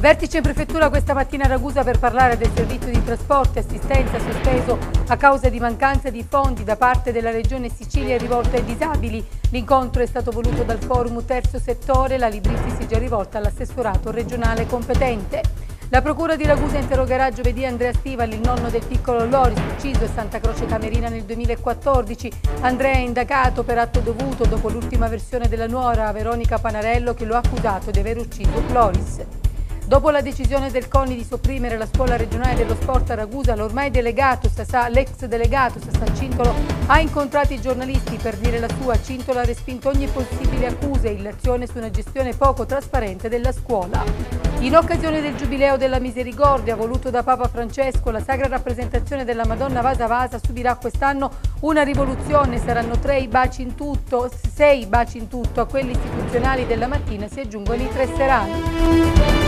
Vertice in prefettura questa mattina a Ragusa per parlare del servizio di trasporti e assistenza sospeso a causa di mancanza di fondi da parte della Regione Sicilia rivolta ai disabili. L'incontro è stato voluto dal forum Terzo Settore, la Librizzi si è già rivolta all'assessorato regionale competente. La procura di Ragusa interrogerà giovedì Andrea Stivali, il nonno del piccolo Loris, ucciso a Santa Croce Camerina nel 2014. Andrea è indagato per atto dovuto dopo l'ultima versione della nuora Veronica Panarello che lo ha accusato di aver ucciso Loris. Dopo la decisione del CONI di sopprimere la scuola regionale dello sport a Ragusa, l'ormai delegato, l'ex delegato Sassan Cintolo ha incontrato i giornalisti per dire la sua. Cintolo ha respinto ogni possibile accusa e illazione su una gestione poco trasparente della scuola. In occasione del Giubileo della Misericordia voluto da Papa Francesco, la sacra rappresentazione della Madonna Vasa Vasa subirà quest'anno una rivoluzione. Saranno tre i baci in tutto, sei baci in tutto. A quelli istituzionali della mattina si aggiungono i tre serali.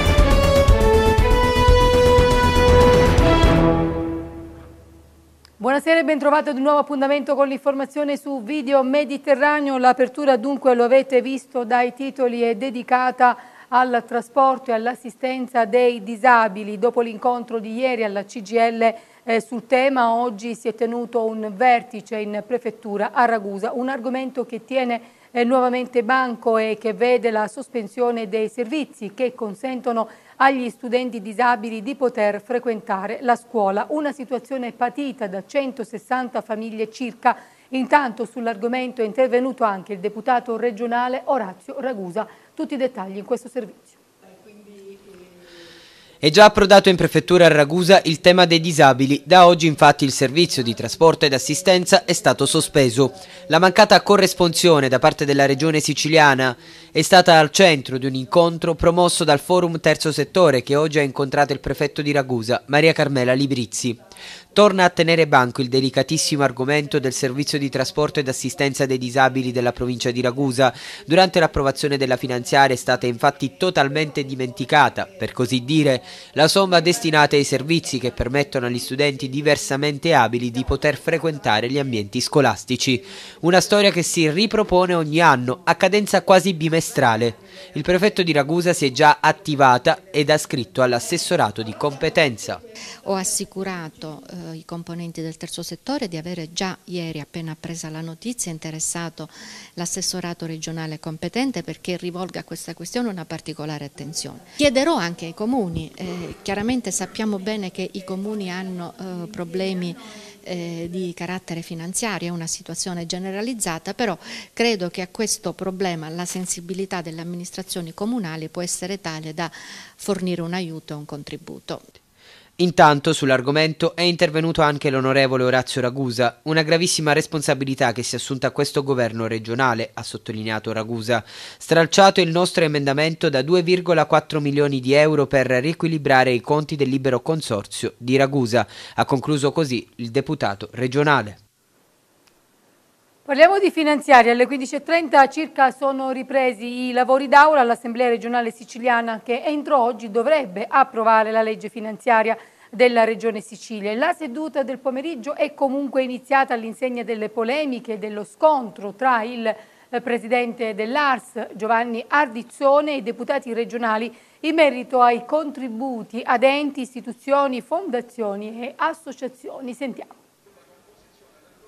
Buonasera e ben trovati ad un nuovo appuntamento con l'informazione su Video Mediterraneo. L'apertura dunque, lo avete visto dai titoli, è dedicata al trasporto e all'assistenza dei disabili. Dopo l'incontro di ieri alla CGL eh, sul tema, oggi si è tenuto un vertice in prefettura a Ragusa, un argomento che tiene eh, nuovamente banco e che vede la sospensione dei servizi che consentono agli studenti disabili di poter frequentare la scuola. Una situazione patita da 160 famiglie circa. Intanto sull'argomento è intervenuto anche il deputato regionale Orazio Ragusa. Tutti i dettagli in questo servizio. È già approdato in prefettura a Ragusa il tema dei disabili, da oggi infatti il servizio di trasporto ed assistenza è stato sospeso. La mancata corresponsione da parte della regione siciliana è stata al centro di un incontro promosso dal forum terzo settore che oggi ha incontrato il prefetto di Ragusa, Maria Carmela Librizzi. Torna a tenere banco il delicatissimo argomento del servizio di trasporto ed assistenza dei disabili della provincia di Ragusa. Durante l'approvazione della finanziaria è stata infatti totalmente dimenticata, per così dire, la somma destinata ai servizi che permettono agli studenti diversamente abili di poter frequentare gli ambienti scolastici. Una storia che si ripropone ogni anno, a cadenza quasi bimestrale. Il prefetto di Ragusa si è già attivata ed ha scritto all'assessorato di competenza. Ho assicurato eh, i componenti del terzo settore di avere già ieri appena presa la notizia interessato l'assessorato regionale competente perché rivolga a questa questione una particolare attenzione. Chiederò anche ai comuni, eh, chiaramente sappiamo bene che i comuni hanno eh, problemi eh, di carattere finanziario, è una situazione generalizzata, però credo che a questo problema la sensibilità delle amministrazioni comunali può essere tale da fornire un aiuto e un contributo. Intanto sull'argomento è intervenuto anche l'onorevole Orazio Ragusa, una gravissima responsabilità che si è assunta a questo governo regionale, ha sottolineato Ragusa, stralciato il nostro emendamento da 2,4 milioni di euro per riequilibrare i conti del libero consorzio di Ragusa, ha concluso così il deputato regionale. Parliamo di finanziaria. Alle 15.30 circa sono ripresi i lavori d'aula all'Assemblea regionale siciliana che entro oggi dovrebbe approvare la legge finanziaria della Regione Sicilia. La seduta del pomeriggio è comunque iniziata all'insegna delle polemiche e dello scontro tra il eh, presidente dell'ARS Giovanni Ardizzone e i deputati regionali in merito ai contributi ad enti, istituzioni, fondazioni e associazioni. Sentiamo.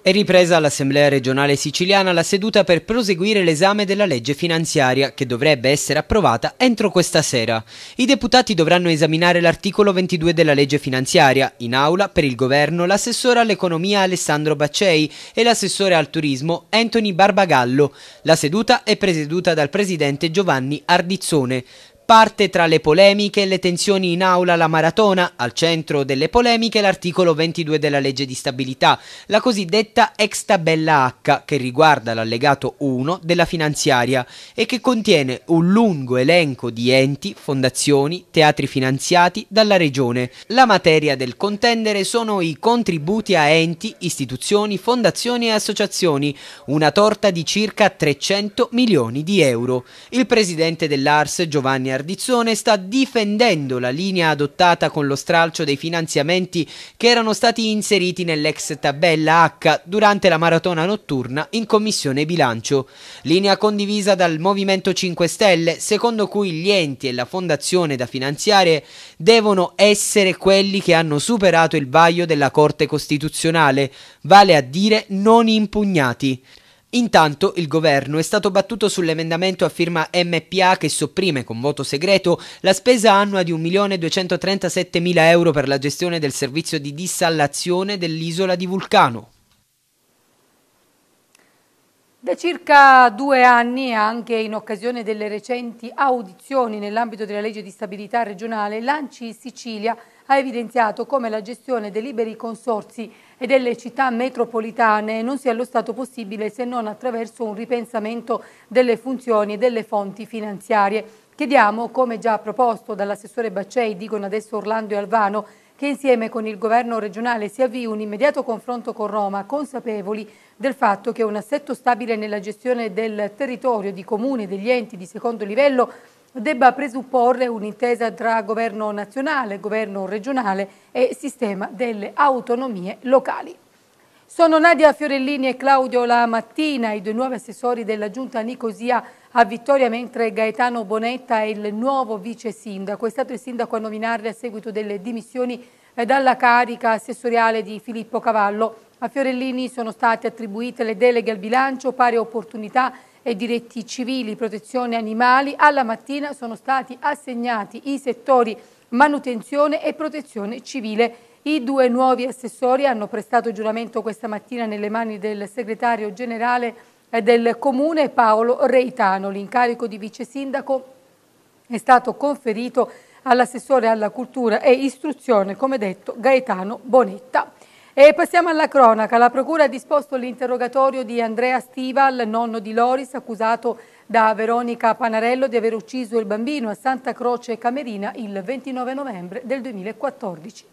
È ripresa all'Assemblea regionale siciliana la seduta per proseguire l'esame della legge finanziaria che dovrebbe essere approvata entro questa sera. I deputati dovranno esaminare l'articolo 22 della legge finanziaria. In aula per il governo l'assessore all'economia Alessandro Baccei e l'assessore al turismo Anthony Barbagallo. La seduta è presieduta dal presidente Giovanni Ardizzone. Parte tra le polemiche e le tensioni in aula la maratona, al centro delle polemiche l'articolo 22 della legge di stabilità, la cosiddetta ex tabella H che riguarda l'allegato 1 della finanziaria e che contiene un lungo elenco di enti, fondazioni, teatri finanziati dalla regione. La materia del contendere sono i contributi a enti, istituzioni, fondazioni e associazioni, una torta di circa 300 milioni di euro. Il presidente dell'ARS Giovanni Ardizzone sta difendendo la linea adottata con lo stralcio dei finanziamenti che erano stati inseriti nell'ex tabella H durante la maratona notturna in Commissione Bilancio. Linea condivisa dal Movimento 5 Stelle, secondo cui gli enti e la fondazione da finanziare devono essere quelli che hanno superato il vaglio della Corte Costituzionale, vale a dire non impugnati. Intanto il governo è stato battuto sull'emendamento a firma MPA che sopprime con voto segreto la spesa annua di 1.237.000 euro per la gestione del servizio di dissallazione dell'isola di Vulcano. Da circa due anni, anche in occasione delle recenti audizioni nell'ambito della legge di stabilità regionale, l'ANCI Sicilia ha evidenziato come la gestione dei liberi consorsi e delle città metropolitane non sia allo Stato possibile se non attraverso un ripensamento delle funzioni e delle fonti finanziarie. Chiediamo, come già proposto dall'assessore Baccei, dicono adesso Orlando e Alvano, che insieme con il governo regionale si avvii un immediato confronto con Roma, consapevoli del fatto che un assetto stabile nella gestione del territorio di comuni e degli enti di secondo livello debba presupporre un'intesa tra governo nazionale, governo regionale e sistema delle autonomie locali. Sono Nadia Fiorellini e Claudio La Mattina, i due nuovi assessori della giunta Nicosia a Vittoria, mentre Gaetano Bonetta è il nuovo vice sindaco. È stato il sindaco a nominarli a seguito delle dimissioni eh, dalla carica assessoriale di Filippo Cavallo. A Fiorellini sono state attribuite le deleghe al bilancio, pari opportunità e diritti civili, protezione animali, alla mattina sono stati assegnati i settori manutenzione e protezione civile. I due nuovi assessori hanno prestato giuramento questa mattina nelle mani del segretario generale eh, del Comune Paolo Reitano. L'incarico di vice sindaco è stato conferito all'assessore alla cultura e istruzione, come detto, Gaetano Bonetta. E passiamo alla cronaca. La Procura ha disposto l'interrogatorio di Andrea Stival, nonno di Loris, accusato da Veronica Panarello di aver ucciso il bambino a Santa Croce Camerina il 29 novembre del 2014.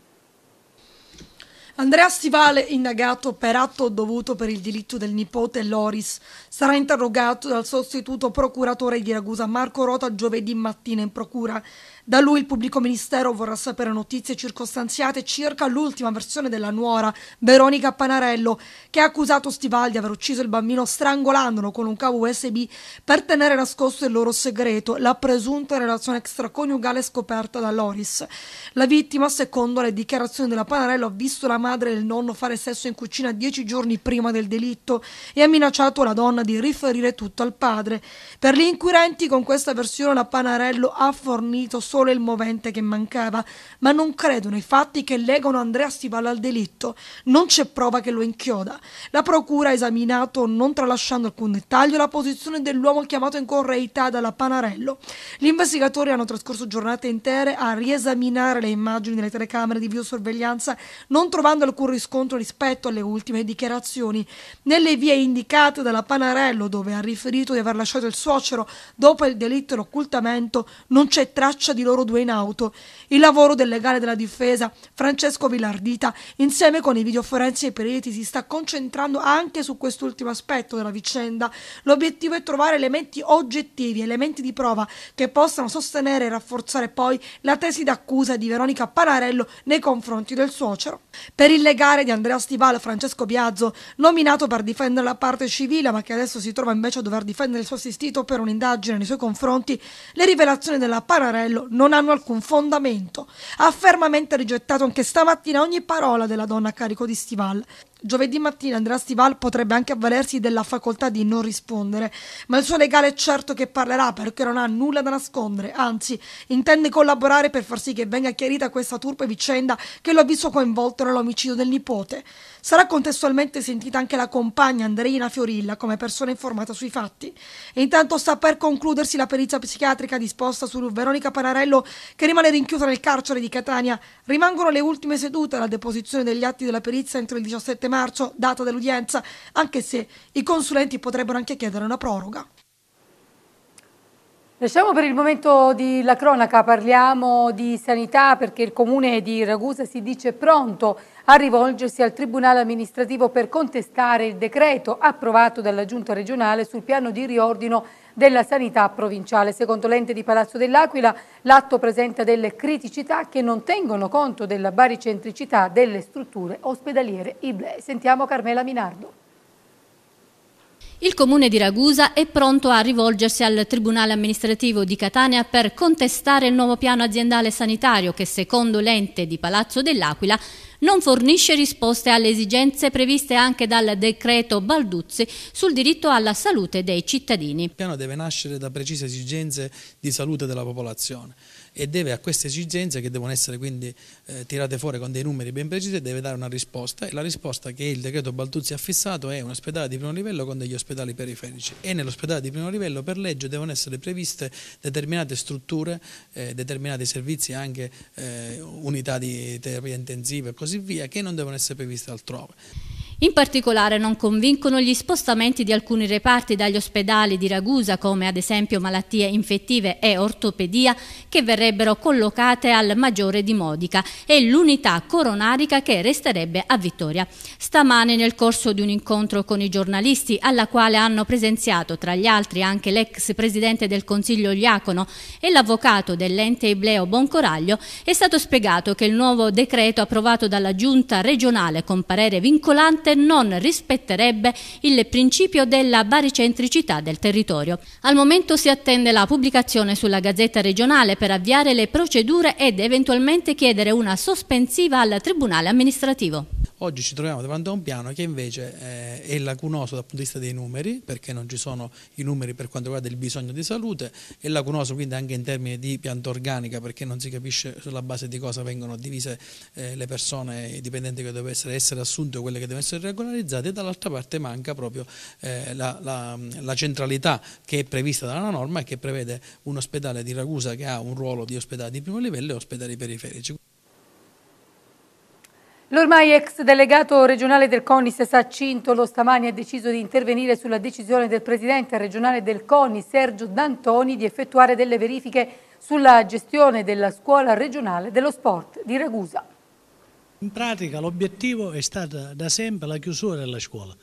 Andrea Stivale, indagato per atto dovuto per il delitto del nipote Loris, sarà interrogato dal sostituto procuratore di Ragusa Marco Rota giovedì mattina in procura da lui il pubblico ministero vorrà sapere notizie circostanziate circa l'ultima versione della nuora, Veronica Panarello, che ha accusato Stival di aver ucciso il bambino strangolandolo con un cavo USB per tenere nascosto il loro segreto, la presunta relazione extraconiugale scoperta da Loris. La vittima, secondo le dichiarazioni della Panarello, ha visto la madre e il nonno fare sesso in cucina dieci giorni prima del delitto e ha minacciato la donna di riferire tutto al padre. Per gli inquirenti, con questa versione, la Panarello ha fornito solo il movente che mancava, ma non credono i fatti che legano Andrea Stivalla al delitto. Non c'è prova che lo inchioda. La procura ha esaminato, non tralasciando alcun dettaglio, la posizione dell'uomo chiamato in correità dalla Panarello. Gli investigatori hanno trascorso giornate intere a riesaminare le immagini delle telecamere di biosorveglianza, non trovando alcun riscontro rispetto alle ultime dichiarazioni. Nelle vie indicate dalla Panarello, dove ha riferito di aver lasciato il suocero dopo il delitto e l'occultamento, non c'è traccia di di loro due in auto, il lavoro del legale della difesa Francesco Villardita insieme con i videoforensi e i periti si sta concentrando anche su quest'ultimo aspetto della vicenda. L'obiettivo è trovare elementi oggettivi, elementi di prova che possano sostenere e rafforzare poi la tesi d'accusa di Veronica Panarello nei confronti del suocero. Per il legale di Andrea Stivale, Francesco Biazzo, nominato per difendere la parte civile ma che adesso si trova invece a dover difendere il suo assistito per un'indagine nei suoi confronti, le rivelazioni della Pararello non hanno alcun fondamento. Ha fermamente rigettato anche stamattina ogni parola della donna a carico di Stival. Giovedì mattina Andrea Stival potrebbe anche avvalersi della facoltà di non rispondere, ma il suo legale è certo che parlerà perché non ha nulla da nascondere, anzi intende collaborare per far sì che venga chiarita questa turpe vicenda che lo ha visto coinvolto nell'omicidio del nipote. Sarà contestualmente sentita anche la compagna Andreina Fiorilla come persona informata sui fatti. E intanto sta per concludersi la perizia psichiatrica disposta su Veronica Panarello che rimane rinchiusa nel carcere di Catania. Rimangono le ultime sedute alla deposizione degli atti della perizia entro il 17 maggio marzo, data dell'udienza, anche se i consulenti potrebbero anche chiedere una proroga. Lasciamo per il momento di la cronaca, parliamo di sanità perché il comune di Ragusa si dice pronto a rivolgersi al Tribunale amministrativo per contestare il decreto approvato dalla Giunta regionale sul piano di riordino della sanità provinciale. Secondo l'ente di Palazzo dell'Aquila l'atto presenta delle criticità che non tengono conto della baricentricità delle strutture ospedaliere IBLE. Sentiamo Carmela Minardo. Il comune di Ragusa è pronto a rivolgersi al Tribunale amministrativo di Catania per contestare il nuovo piano aziendale sanitario che secondo l'ente di Palazzo dell'Aquila non fornisce risposte alle esigenze previste anche dal decreto Balduzzi sul diritto alla salute dei cittadini. Il piano deve nascere da precise esigenze di salute della popolazione e deve a queste esigenze che devono essere quindi eh, tirate fuori con dei numeri ben precisi deve dare una risposta e la risposta che il decreto Baltuzzi ha fissato è un ospedale di primo livello con degli ospedali periferici e nell'ospedale di primo livello per legge devono essere previste determinate strutture, eh, determinati servizi anche eh, unità di terapia intensiva e così via che non devono essere previste altrove. In particolare non convincono gli spostamenti di alcuni reparti dagli ospedali di Ragusa, come ad esempio malattie infettive e ortopedia, che verrebbero collocate al Maggiore di Modica e l'unità coronarica che resterebbe a Vittoria. Stamane nel corso di un incontro con i giornalisti, alla quale hanno presenziato tra gli altri anche l'ex presidente del Consiglio Iacono e l'avvocato dell'ente Ibleo Boncoraglio, è stato spiegato che il nuovo decreto approvato dalla Giunta regionale con parere vincolante Ponte non rispetterebbe il principio della baricentricità del territorio. Al momento si attende la pubblicazione sulla Gazzetta regionale per avviare le procedure ed eventualmente chiedere una sospensiva al Tribunale amministrativo. Oggi ci troviamo davanti a un piano che invece eh, è lacunoso dal punto di vista dei numeri, perché non ci sono i numeri per quanto riguarda il bisogno di salute, è lacunoso quindi anche in termini di pianta organica, perché non si capisce sulla base di cosa vengono divise eh, le persone, i dipendenti che devono essere, essere assunti o quelle che devono essere regolarizzate, e dall'altra parte manca proprio eh, la, la, la centralità che è prevista dalla norma e che prevede un ospedale di Ragusa che ha un ruolo di ospedale di primo livello e ospedali periferici. L'ormai ex delegato regionale del CONIS Saccintolo stamani ha deciso di intervenire sulla decisione del presidente regionale del CONIS Sergio D'Antoni di effettuare delle verifiche sulla gestione della scuola regionale dello sport di Ragusa. In pratica l'obiettivo è stata da sempre la chiusura della scuola,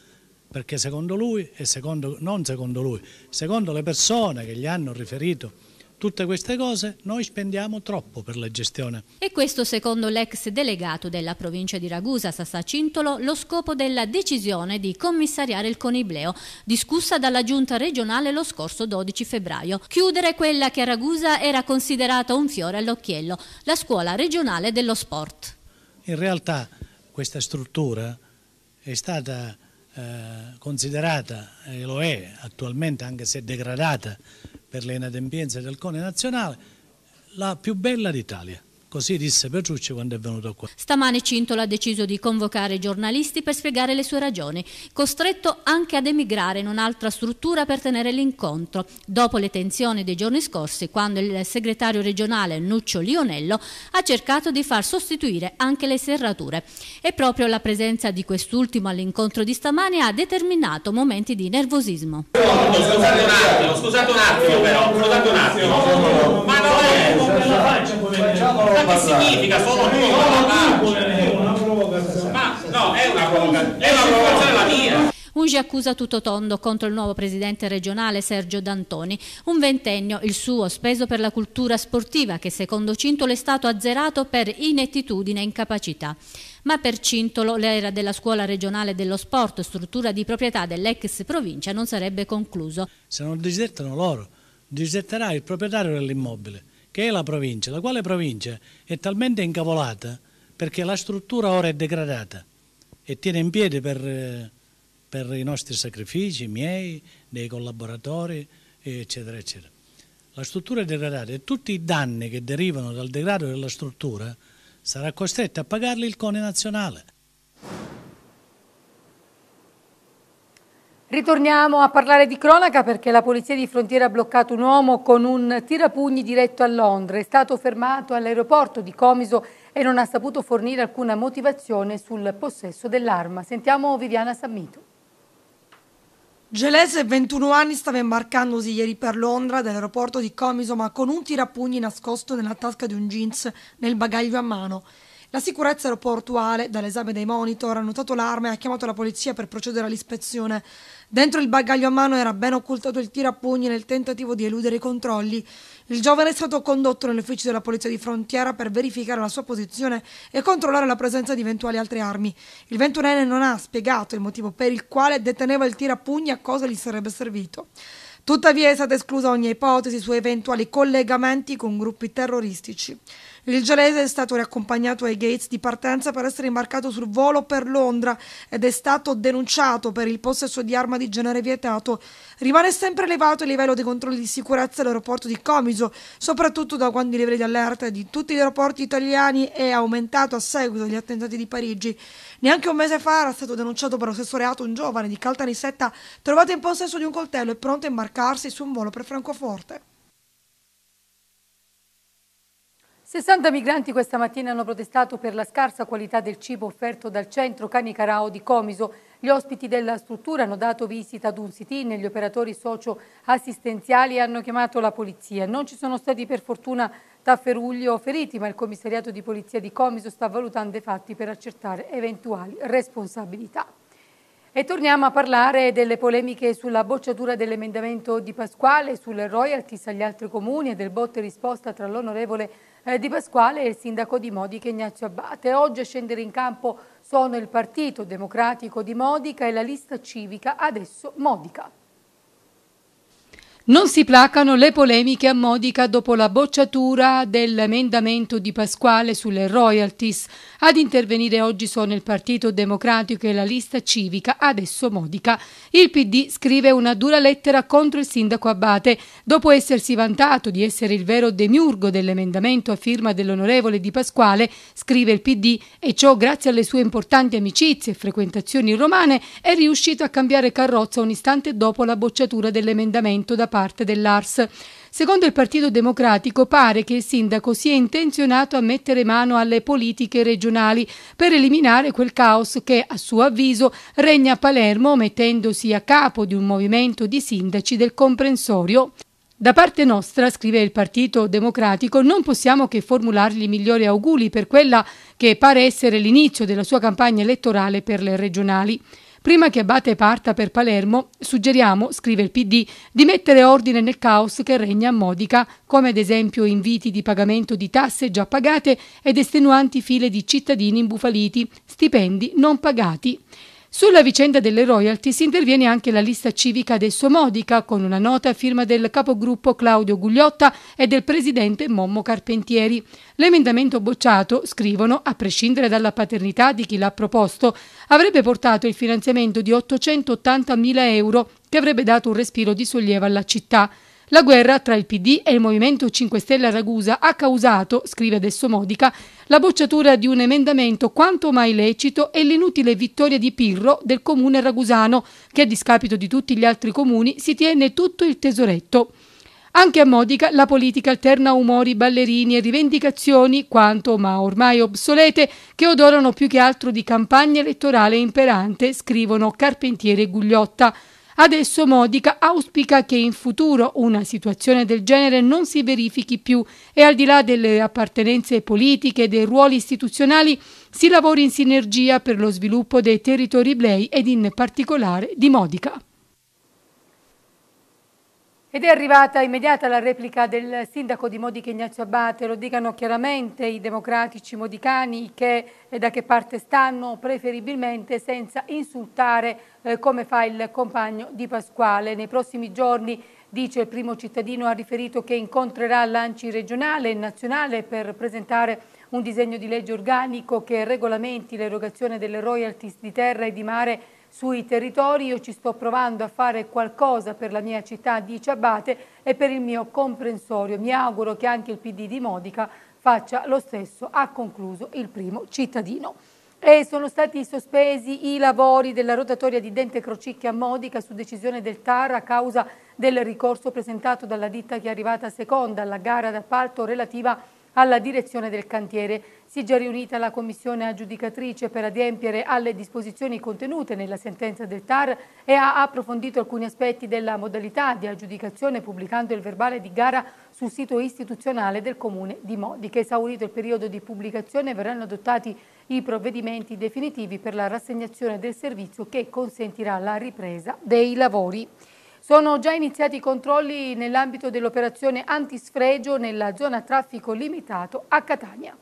perché secondo lui e secondo, non secondo lui, secondo le persone che gli hanno riferito Tutte queste cose noi spendiamo troppo per la gestione. E questo secondo l'ex delegato della provincia di Ragusa, Sassà Cintolo, lo scopo della decisione di commissariare il Conibleo, discussa dalla giunta regionale lo scorso 12 febbraio. Chiudere quella che a Ragusa era considerata un fiore all'occhiello, la scuola regionale dello sport. In realtà questa struttura è stata eh, considerata, e lo è attualmente anche se degradata, per le inadempienze del CONE nazionale, la più bella d'Italia. Così disse Petrucci quando è venuto qua. Stamane Cintola ha deciso di convocare i giornalisti per spiegare le sue ragioni, costretto anche ad emigrare in un'altra struttura per tenere l'incontro, dopo le tensioni dei giorni scorsi, quando il segretario regionale Nuccio Lionello ha cercato di far sostituire anche le serrature. E proprio la presenza di quest'ultimo all'incontro di stamane ha determinato momenti di nervosismo. scusate un attimo, scusate un attimo però, scusate un attimo. Ma non è che significa solo tu. una provocazione. Ma no, è una provocazione, è una provocazione la mia. Ungi accusa tutto tondo contro il nuovo presidente regionale Sergio D'Antoni, un ventennio, il suo, speso per la cultura sportiva che secondo Cintolo è stato azzerato per inettitudine e incapacità. Ma per Cintolo l'era della scuola regionale dello sport, struttura di proprietà dell'ex provincia, non sarebbe concluso. Se non disertano loro, disetterà il proprietario dell'immobile che è la provincia, la quale provincia è talmente incavolata perché la struttura ora è degradata e tiene in piedi per, eh, per i nostri sacrifici, i miei, dei collaboratori, eccetera, eccetera. La struttura è degradata e tutti i danni che derivano dal degrado della struttura sarà costretto a pagarli il CONE nazionale. Ritorniamo a parlare di cronaca perché la polizia di frontiera ha bloccato un uomo con un tirapugni diretto a Londra. È stato fermato all'aeroporto di Comiso e non ha saputo fornire alcuna motivazione sul possesso dell'arma. Sentiamo Viviana Sammito. Gelese, 21 anni, stava imbarcandosi ieri per Londra dall'aeroporto di Comiso ma con un tirapugni nascosto nella tasca di un jeans nel bagaglio a mano. La sicurezza aeroportuale, dall'esame dei monitor, ha notato l'arma e ha chiamato la polizia per procedere all'ispezione. Dentro il bagaglio a mano era ben occultato il tirapugni nel tentativo di eludere i controlli. Il giovane è stato condotto nell'ufficio della polizia di frontiera per verificare la sua posizione e controllare la presenza di eventuali altre armi. Il ventunenne non ha spiegato il motivo per il quale deteneva il tirapugni e a cosa gli sarebbe servito. Tuttavia è stata esclusa ogni ipotesi su eventuali collegamenti con gruppi terroristici. Il gelese è stato riaccompagnato ai gates di partenza per essere imbarcato sul volo per Londra ed è stato denunciato per il possesso di arma di genere vietato. Rimane sempre elevato il livello dei controlli di sicurezza all'aeroporto di Comiso, soprattutto da quando i livelli di allerta di tutti gli aeroporti italiani è aumentato a seguito degli attentati di Parigi. Neanche un mese fa era stato denunciato per lo stesso reato un giovane di Caltanissetta trovato in possesso di un coltello e pronto a imbarcarsi su un volo per Francoforte. 60 migranti questa mattina hanno protestato per la scarsa qualità del cibo offerto dal centro Cani Carao di Comiso. Gli ospiti della struttura hanno dato visita ad un sit-in, e gli operatori socio-assistenziali hanno chiamato la polizia. Non ci sono stati per fortuna tafferugli o feriti, ma il commissariato di polizia di Comiso sta valutando i fatti per accertare eventuali responsabilità. E torniamo a parlare delle polemiche sulla bocciatura dell'emendamento di Pasquale, sulle royalties agli altri comuni e del botte risposta tra l'onorevole eh, Di Pasquale e il sindaco di Modica Ignazio Abbate. Oggi a scendere in campo sono il Partito Democratico di Modica e la lista civica adesso Modica. Non si placano le polemiche a Modica dopo la bocciatura dell'emendamento di Pasquale sulle royalties. Ad intervenire oggi sono il Partito Democratico e la lista civica, adesso Modica. Il PD scrive una dura lettera contro il sindaco Abate. Dopo essersi vantato di essere il vero demiurgo dell'emendamento a firma dell'onorevole Di Pasquale, scrive il PD, e ciò grazie alle sue importanti amicizie e frequentazioni romane, è riuscito a cambiare carrozza un istante dopo la bocciatura dell'emendamento da parte parte dell'ARS. Secondo il Partito Democratico pare che il sindaco sia intenzionato a mettere mano alle politiche regionali per eliminare quel caos che, a suo avviso, regna a Palermo mettendosi a capo di un movimento di sindaci del comprensorio. Da parte nostra, scrive il Partito Democratico, non possiamo che formulargli i migliori auguri per quella che pare essere l'inizio della sua campagna elettorale per le regionali. Prima che Abate parta per Palermo, suggeriamo, scrive il PD, di mettere ordine nel caos che regna a Modica, come ad esempio inviti di pagamento di tasse già pagate ed estenuanti file di cittadini imbufaliti, stipendi non pagati. Sulla vicenda delle royalty si interviene anche la lista civica adesso modica con una nota a firma del capogruppo Claudio Gugliotta e del presidente Mommo Carpentieri. L'emendamento bocciato, scrivono, a prescindere dalla paternità di chi l'ha proposto, avrebbe portato il finanziamento di 880 mila euro che avrebbe dato un respiro di sollievo alla città. La guerra tra il PD e il Movimento 5 Stelle a Ragusa ha causato, scrive adesso Modica, la bocciatura di un emendamento quanto mai lecito e l'inutile vittoria di Pirro del comune ragusano, che a discapito di tutti gli altri comuni si tiene tutto il tesoretto. Anche a Modica la politica alterna umori, ballerini e rivendicazioni, quanto ma ormai obsolete, che odorano più che altro di campagna elettorale imperante, scrivono Carpentiere e Gugliotta. Adesso Modica auspica che in futuro una situazione del genere non si verifichi più e al di là delle appartenenze politiche e dei ruoli istituzionali si lavori in sinergia per lo sviluppo dei territori blei ed in particolare di Modica. Ed è arrivata immediata la replica del sindaco di Modica Ignazio Abate, lo dicano chiaramente i democratici modicani che da che parte stanno, preferibilmente senza insultare eh, come fa il compagno di Pasquale. Nei prossimi giorni, dice il primo cittadino, ha riferito che incontrerà l'ANCI regionale e nazionale per presentare un disegno di legge organico che regolamenti l'erogazione delle royalties di terra e di mare sui territori, io ci sto provando a fare qualcosa per la mia città di Ciabate e per il mio comprensorio. Mi auguro che anche il PD di Modica faccia lo stesso, ha concluso il primo cittadino. E sono stati sospesi i lavori della rotatoria di Dente Crocicchia a Modica su decisione del TAR a causa del ricorso presentato dalla ditta che è arrivata seconda alla gara d'appalto relativa a alla direzione del cantiere. Si è già riunita la commissione aggiudicatrice per adempiere alle disposizioni contenute nella sentenza del TAR e ha approfondito alcuni aspetti della modalità di aggiudicazione pubblicando il verbale di gara sul sito istituzionale del Comune di Modica. Esaurito il periodo di pubblicazione verranno adottati i provvedimenti definitivi per la rassegnazione del servizio che consentirà la ripresa dei lavori. Sono già iniziati i controlli nell'ambito dell'operazione antisfregio nella zona traffico limitato a Catania.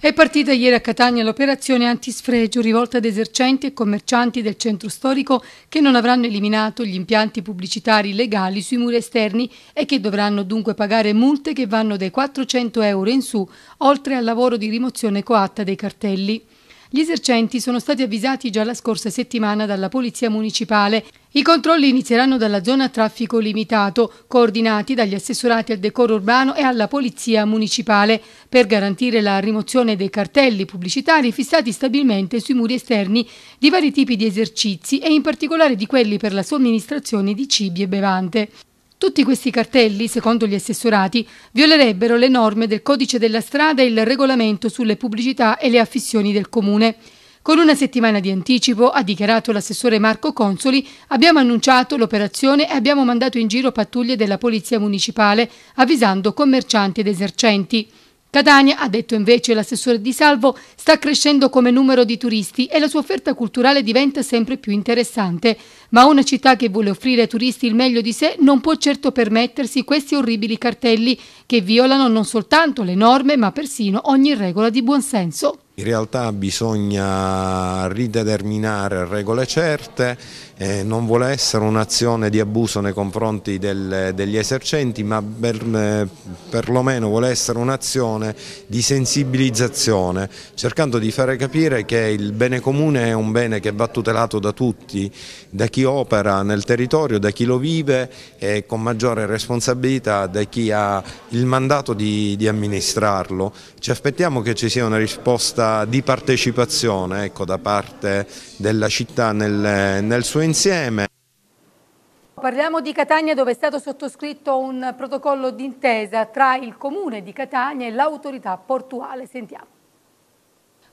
È partita ieri a Catania l'operazione antisfregio rivolta ad esercenti e commercianti del centro storico che non avranno eliminato gli impianti pubblicitari legali sui muri esterni e che dovranno dunque pagare multe che vanno dai 400 euro in su, oltre al lavoro di rimozione coatta dei cartelli. Gli esercenti sono stati avvisati già la scorsa settimana dalla Polizia Municipale i controlli inizieranno dalla zona traffico limitato, coordinati dagli assessorati al decoro urbano e alla polizia municipale, per garantire la rimozione dei cartelli pubblicitari fissati stabilmente sui muri esterni di vari tipi di esercizi e in particolare di quelli per la somministrazione di cibi e bevande. Tutti questi cartelli, secondo gli assessorati, violerebbero le norme del codice della strada e il regolamento sulle pubblicità e le affissioni del comune. Con una settimana di anticipo, ha dichiarato l'assessore Marco Consoli, abbiamo annunciato l'operazione e abbiamo mandato in giro pattuglie della Polizia Municipale, avvisando commercianti ed esercenti. Catania, ha detto invece l'assessore Di Salvo, sta crescendo come numero di turisti e la sua offerta culturale diventa sempre più interessante, ma una città che vuole offrire ai turisti il meglio di sé non può certo permettersi questi orribili cartelli che violano non soltanto le norme ma persino ogni regola di buonsenso. In realtà bisogna rideterminare regole certe eh, non vuole essere un'azione di abuso nei confronti del, degli esercenti ma per, eh, perlomeno vuole essere un'azione di sensibilizzazione cercando di fare capire che il bene comune è un bene che va tutelato da tutti, da chi opera nel territorio, da chi lo vive e con maggiore responsabilità da chi ha il mandato di, di amministrarlo. Ci aspettiamo che ci sia una risposta di partecipazione ecco, da parte della città nel, nel suo insieme. Parliamo di Catania dove è stato sottoscritto un protocollo d'intesa tra il comune di Catania e l'autorità portuale. Sentiamo.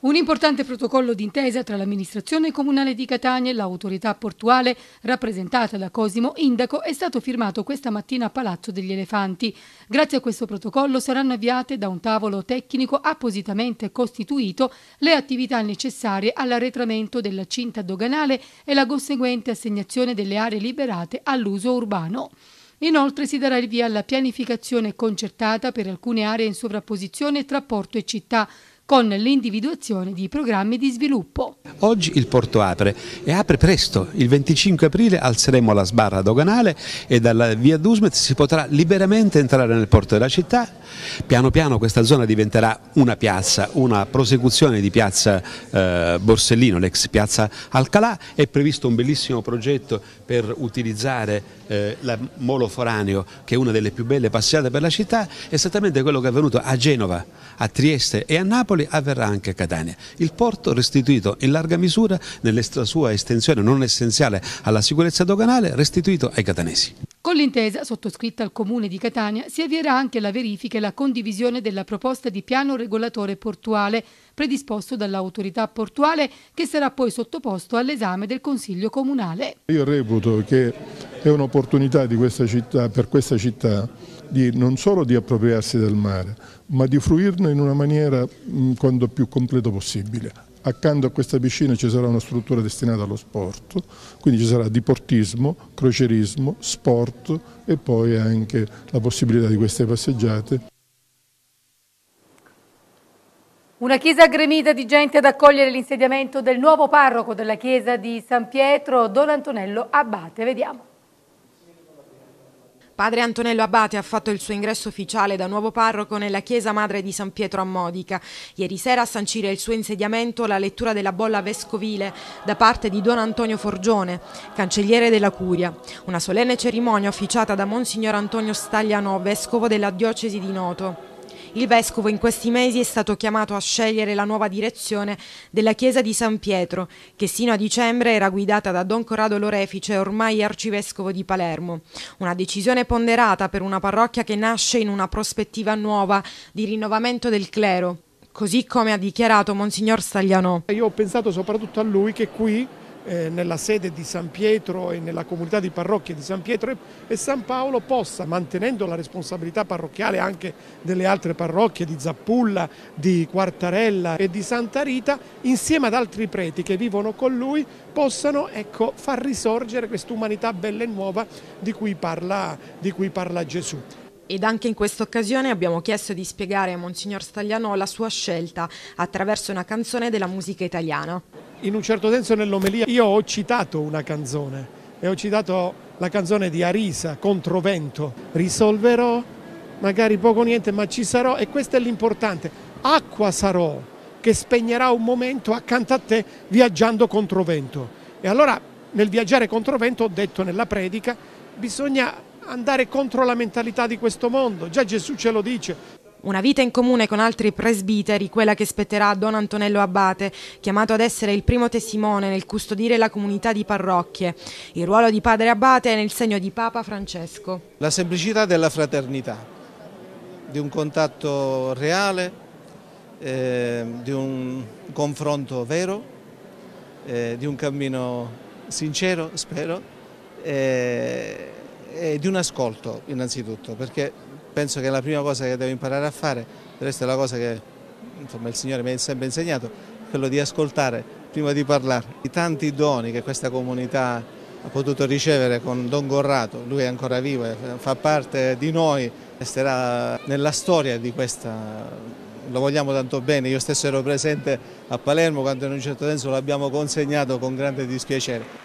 Un importante protocollo d'intesa tra l'amministrazione comunale di Catania e l'autorità portuale, rappresentata da Cosimo Indaco, è stato firmato questa mattina a Palazzo degli Elefanti. Grazie a questo protocollo saranno avviate da un tavolo tecnico appositamente costituito le attività necessarie all'arretramento della cinta doganale e la conseguente assegnazione delle aree liberate all'uso urbano. Inoltre si darà il via alla pianificazione concertata per alcune aree in sovrapposizione tra porto e città, con l'individuazione di programmi di sviluppo. Oggi il porto apre e apre presto, il 25 aprile alzeremo la sbarra doganale e dalla via Dusmet si potrà liberamente entrare nel porto della città, piano piano questa zona diventerà una piazza, una prosecuzione di piazza eh, Borsellino, l'ex piazza Alcalà, è previsto un bellissimo progetto per utilizzare eh, la Molo Foraneo che è una delle più belle passeggiate per la città, esattamente quello che è avvenuto a Genova, a Trieste e a Napoli Napoli avverrà anche a Catania. Il porto restituito in larga misura nella sua estensione non essenziale alla sicurezza doganale restituito ai catanesi. Con l'intesa sottoscritta al Comune di Catania si avvierà anche la verifica e la condivisione della proposta di piano regolatore portuale predisposto dall'autorità portuale che sarà poi sottoposto all'esame del Consiglio Comunale. Io reputo che è un'opportunità per questa città di, non solo di appropriarsi del mare, ma di fruirne in una maniera mh, mm, quanto più completa possibile. Accanto a questa piscina ci sarà una struttura destinata allo sport, quindi ci sarà diportismo, crocerismo, sport e poi anche la possibilità di queste passeggiate. Una chiesa gremita di gente ad accogliere l'insediamento del nuovo parroco della chiesa di San Pietro, Don Antonello Abbate. Vediamo. Padre Antonello Abate ha fatto il suo ingresso ufficiale da nuovo parroco nella Chiesa Madre di San Pietro a Modica. Ieri sera a sancire il suo insediamento la lettura della bolla vescovile da parte di Don Antonio Forgione, cancelliere della Curia. Una solenne cerimonia officiata da Monsignor Antonio Stagliano, vescovo della diocesi di Noto. Il vescovo in questi mesi è stato chiamato a scegliere la nuova direzione della chiesa di San Pietro, che sino a dicembre era guidata da Don Corrado Lorefice, ormai arcivescovo di Palermo. Una decisione ponderata per una parrocchia che nasce in una prospettiva nuova di rinnovamento del clero, così come ha dichiarato Monsignor Staglianò. Io ho pensato soprattutto a lui che qui eh, nella sede di San Pietro e nella comunità di parrocchie di San Pietro e, e San Paolo possa, mantenendo la responsabilità parrocchiale anche delle altre parrocchie di Zappulla, di Quartarella e di Santa Rita, insieme ad altri preti che vivono con lui, possano ecco, far risorgere quest'umanità bella e nuova di cui parla, di cui parla Gesù. Ed anche in questa occasione abbiamo chiesto di spiegare a Monsignor Stagliano la sua scelta attraverso una canzone della musica italiana. In un certo senso nell'omelia io ho citato una canzone e ho citato la canzone di Arisa, Controvento. Risolverò, magari poco o niente, ma ci sarò e questo è l'importante. Acqua sarò che spegnerà un momento accanto a te viaggiando controvento. E allora nel viaggiare controvento ho detto nella predica bisogna andare contro la mentalità di questo mondo, già Gesù ce lo dice. Una vita in comune con altri presbiteri, quella che spetterà a Don Antonello Abate, chiamato ad essere il primo testimone nel custodire la comunità di parrocchie. Il ruolo di padre Abate è nel segno di Papa Francesco. La semplicità della fraternità, di un contatto reale, eh, di un confronto vero, eh, di un cammino sincero, spero, eh, e eh, di un ascolto innanzitutto, perché penso che la prima cosa che devo imparare a fare, del è la cosa che insomma, il Signore mi ha sempre insegnato, quello di ascoltare prima di parlare. I tanti doni che questa comunità ha potuto ricevere con Don Corrado, lui è ancora vivo, fa parte di noi, resterà nella storia di questa lo vogliamo tanto bene, io stesso ero presente a Palermo quando in un certo senso l'abbiamo consegnato con grande dispiacere.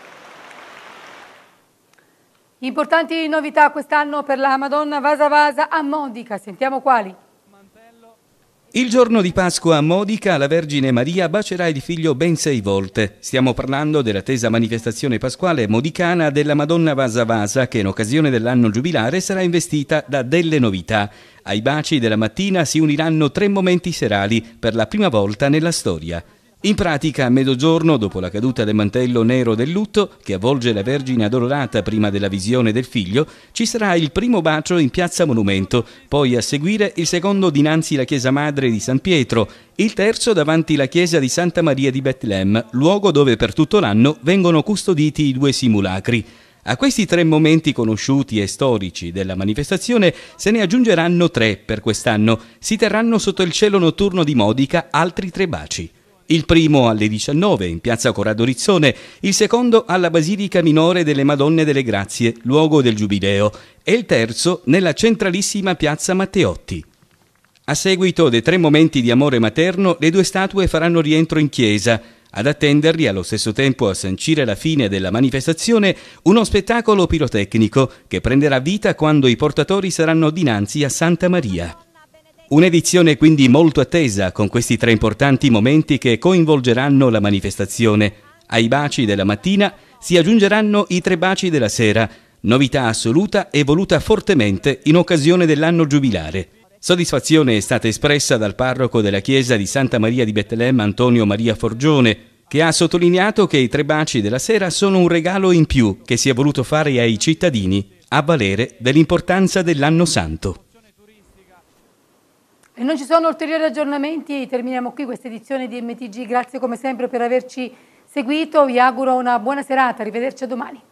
Importanti novità quest'anno per la Madonna Vasa Vasa a Modica, sentiamo quali. Il giorno di Pasqua a Modica la Vergine Maria bacerà il figlio ben sei volte. Stiamo parlando dell'attesa manifestazione pasquale modicana della Madonna Vasa Vasa che in occasione dell'anno giubilare sarà investita da delle novità. Ai baci della mattina si uniranno tre momenti serali per la prima volta nella storia. In pratica, a mezzogiorno, dopo la caduta del mantello nero del lutto che avvolge la Vergine adorata prima della visione del figlio, ci sarà il primo bacio in piazza Monumento, poi a seguire il secondo dinanzi la chiesa madre di San Pietro, il terzo davanti la chiesa di Santa Maria di Betlemme, luogo dove per tutto l'anno vengono custoditi i due simulacri. A questi tre momenti conosciuti e storici della manifestazione se ne aggiungeranno tre per quest'anno. Si terranno sotto il cielo notturno di Modica altri tre baci il primo alle 19 in piazza Corrado Rizzone, il secondo alla Basilica Minore delle Madonne delle Grazie, luogo del Giubileo, e il terzo nella centralissima piazza Matteotti. A seguito dei tre momenti di amore materno, le due statue faranno rientro in chiesa. Ad attenderli allo stesso tempo a sancire la fine della manifestazione uno spettacolo pirotecnico che prenderà vita quando i portatori saranno dinanzi a Santa Maria. Un'edizione quindi molto attesa con questi tre importanti momenti che coinvolgeranno la manifestazione. Ai baci della mattina si aggiungeranno i tre baci della sera, novità assoluta e voluta fortemente in occasione dell'anno giubilare. Soddisfazione è stata espressa dal parroco della chiesa di Santa Maria di Betlemme Antonio Maria Forgione, che ha sottolineato che i tre baci della sera sono un regalo in più che si è voluto fare ai cittadini a valere dell'importanza dell'anno santo. Se non ci sono ulteriori aggiornamenti, terminiamo qui questa edizione di MTG, grazie come sempre per averci seguito, vi auguro una buona serata, arrivederci a domani.